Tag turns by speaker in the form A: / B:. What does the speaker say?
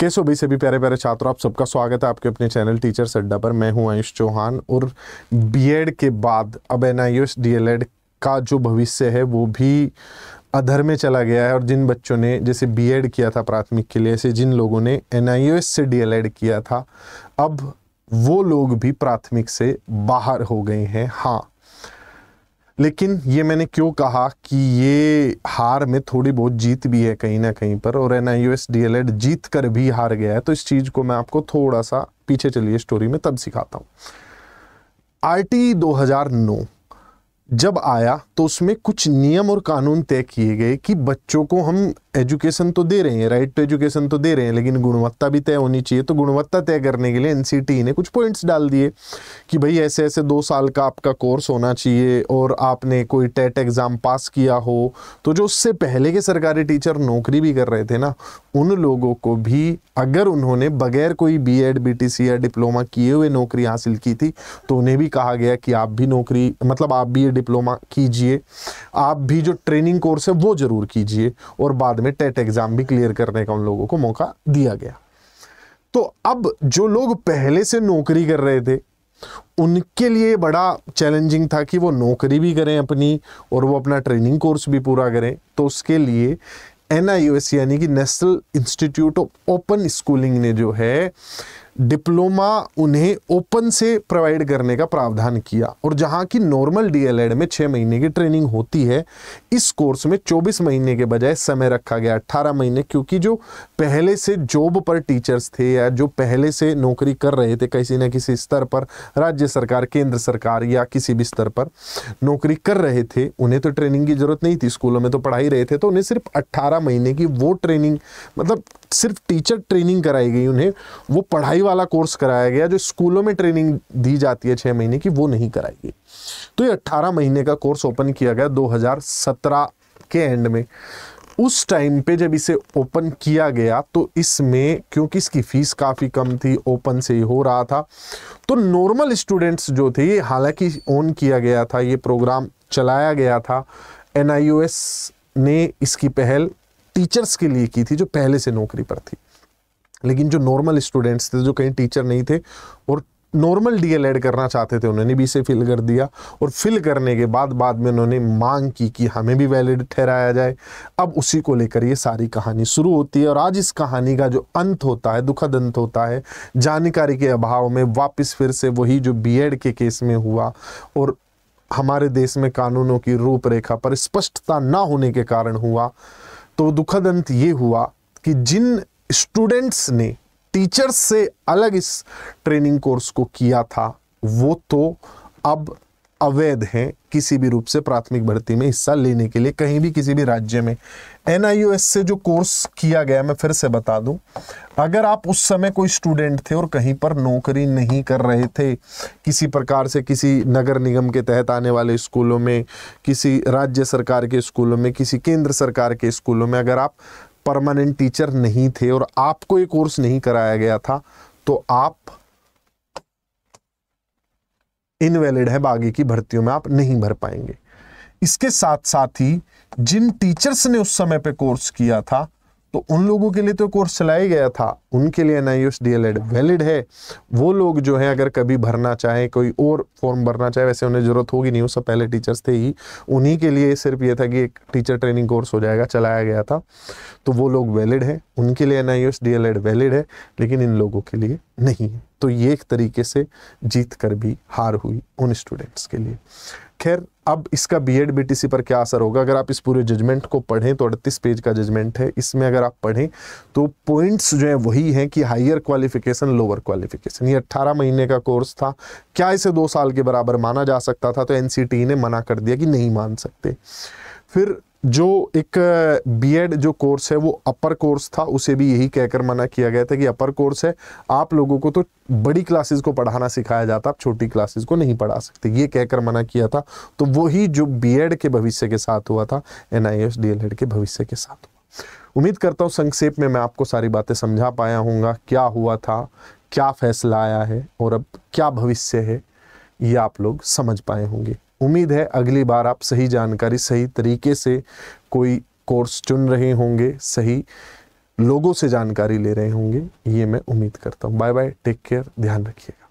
A: कैसे हो भाई सभी प्यारे प्यारे छात्रों आप सबका स्वागत है आपके अपने चैनल टीचर सड्डा पर मैं हूं आयुष चौहान और बीएड के बाद अब एन आई डीएलएड का जो भविष्य है वो भी अधर में चला गया है और जिन बच्चों ने जैसे बीएड किया था प्राथमिक के लिए ऐसे जिन लोगों ने एन से डी किया था अब वो लोग भी प्राथमिक से बाहर हो गए हैं हाँ लेकिन ये मैंने क्यों कहा कि ये हार में थोड़ी बहुत जीत भी है कहीं ना कहीं पर और N I U S D L Ed जीत कर भी हार गया है तो इस चीज़ को मैं आपको थोड़ा सा पीछे चलिए स्टोरी में तब सिखाता हूं आर टी दो हज़ार जब आया तो उसमें कुछ नियम और कानून तय किए गए कि बच्चों को हम एजुकेशन तो दे रहे हैं राइट टू एजुकेशन तो दे रहे हैं लेकिन गुणवत्ता भी तय होनी चाहिए तो गुणवत्ता तय करने के लिए एन ने कुछ पॉइंट्स डाल दिए कि भाई ऐसे ऐसे दो साल का आपका कोर्स होना चाहिए और आपने कोई टेट एग्ज़ाम पास किया हो तो जो उससे पहले के सरकारी टीचर नौकरी भी कर रहे थे ना उन लोगों को भी अगर उन्होंने बगैर कोई B Ed B T C या डिप्लोमा किए हुए नौकरी हासिल की थी तो उन्हें भी कहा गया कि आप भी नौकरी मतलब आप भी डिप्लोमा कीजिए आप भी जो ट्रेनिंग कोर्स है वो ज़रूर कीजिए और बाद में टेट एग्ज़ाम भी क्लियर करने का उन लोगों को मौका दिया गया तो अब जो लोग पहले से नौकरी कर रहे थे उनके लिए बड़ा चैलेंजिंग था कि वो नौकरी भी करें अपनी और वो अपना ट्रेनिंग कोर्स भी पूरा करें तो उसके लिए एन यानी कि national institute of open schooling ने जो है डिप्लोमा उन्हें ओपन से प्रोवाइड करने का प्रावधान किया और जहां की नॉर्मल डीएलएड में छह महीने की ट्रेनिंग होती है इस कोर्स में 24 महीने के बजाय समय रखा गया 18 महीने क्योंकि जो पहले से जॉब पर टीचर्स थे या जो पहले से नौकरी कर रहे थे किसी न किसी स्तर पर राज्य सरकार केंद्र सरकार या किसी भी स्तर पर नौकरी कर रहे थे उन्हें तो ट्रेनिंग की ज़रूरत नहीं थी स्कूलों में तो पढ़ाई रहे थे तो उन्हें सिर्फ अट्ठारह महीने की वो ट्रेनिंग मतलब सिर्फ टीचर ट्रेनिंग कराई गई उन्हें वो पढ़ाई नौकरी वाला कोर्स कराया गया जो स्कूलों में ट्रेनिंग दी जाती है छह महीने की वो नहीं कराई गई तो ये अट्ठारह महीने का कोर्स ओपन किया गया 2017 के एंड में उस टाइम पे जब इसे ओपन किया गया तो इसमें क्योंकि इसकी फ़ीस काफ़ी कम थी ओपन से ही हो रहा था तो नॉर्मल स्टूडेंट्स जो थे ये हालांकि ऑन किया गया था ये प्रोग्राम चलाया गया था एन ने इसकी पहल टीचर्स के लिए की थी जो पहले से नौकरी पर थी लेकिन जो नॉर्मल स्टूडेंट्स थे जो कहीं टीचर नहीं थे और नॉर्मल डीएलएड करना चाहते थे उन्होंने भी इसे फिल कर दिया और फिल करने के बाद बाद में उन्होंने मांग की कि हमें भी वैलिड ठहराया जाए अब उसी को लेकर ये सारी कहानी शुरू होती है और आज इस कहानी का जो अंत होता है दुखद अंत होता है जानकारी के अभाव में वापस फिर से वही जो बीएड के केस में हुआ और हमारे देश में कानूनों की रूपरेखा पर स्पष्टता ना होने के कारण हुआ तो दुखद अंत ये हुआ कि जिन स्टूडेंट्स ने टीचर्स से अलग इस ट्रेनिंग कोर्स को किया था वो तो अब अवैध है किसी भी रूप से प्राथमिक भर्ती में हिस्सा लेने के लिए कहीं भी किसी भी राज्य में एनआईओएस से जो कोर्स किया गया मैं फिर से बता दूं अगर आप उस समय कोई स्टूडेंट थे और कहीं पर नौकरी नहीं कर रहे थे किसी प्रकार से किसी नगर निगम के तहत आने वाले स्कूलों में किसी राज्य सरकार के स्कूलों में किसी केंद्र सरकार के स्कूलों में अगर आप परमानेंट टीचर नहीं थे और आपको ये कोर्स नहीं कराया गया था तो आप इनवैलिड है बागी की भर्तियों में आप नहीं भर पाएंगे इसके साथ साथ ही जिन टीचर्स ने उस समय पे कोर्स किया था तो उन लोगों के लिए तो कोर्स चलाया गया था उनके लिए N I D L Ed valid है वो लोग जो है अगर कभी भरना चाहे कोई और फॉर्म भरना चाहे वैसे उन्हें ज़रूरत होगी नहीं उससे पहले टीचर्स थे ही उन्हीं के लिए सिर्फ ये था कि एक टीचर ट्रेनिंग कोर्स हो जाएगा चलाया गया था तो वो लोग वैलिड हैं उनके लिए N I S D L Ed valid है लेकिन इन लोगों के लिए नहीं है तो ये एक तरीके से जीत कर भी हार हुई उन स्टूडेंट्स के लिए खैर अब इसका बी एड बी पर क्या असर होगा अगर आप इस पूरे जजमेंट को पढ़ें तो अड़तीस पेज का जजमेंट है इसमें अगर आप पढ़ें तो पॉइंट्स जो है वही हैं कि हाइयर क्वालिफिकेशन लोअर क्वालिफिकेशन ये 18 महीने का कोर्स था क्या इसे दो साल के बराबर माना जा सकता था तो एन e ने मना कर दिया कि नहीं मान सकते फिर जो एक बीएड जो कोर्स है वो अपर कोर्स था उसे भी यही कहकर मना किया गया था कि अपर कोर्स है आप लोगों को तो बड़ी क्लासेस को पढ़ाना सिखाया जाता आप छोटी क्लासेस को नहीं पढ़ा सकते ये कहकर मना किया था तो वही जो बीएड के भविष्य के साथ हुआ था एन आई के भविष्य के साथ उम्मीद करता हूँ संक्षेप में मैं आपको सारी बातें समझा पाया हूँ क्या हुआ था क्या फैसला आया है और अब क्या भविष्य है ये आप लोग समझ पाए होंगे उम्मीद है अगली बार आप सही जानकारी सही तरीके से कोई कोर्स चुन रहे होंगे सही लोगों से जानकारी ले रहे होंगे ये मैं उम्मीद करता हूँ बाय बाय टेक केयर ध्यान रखिएगा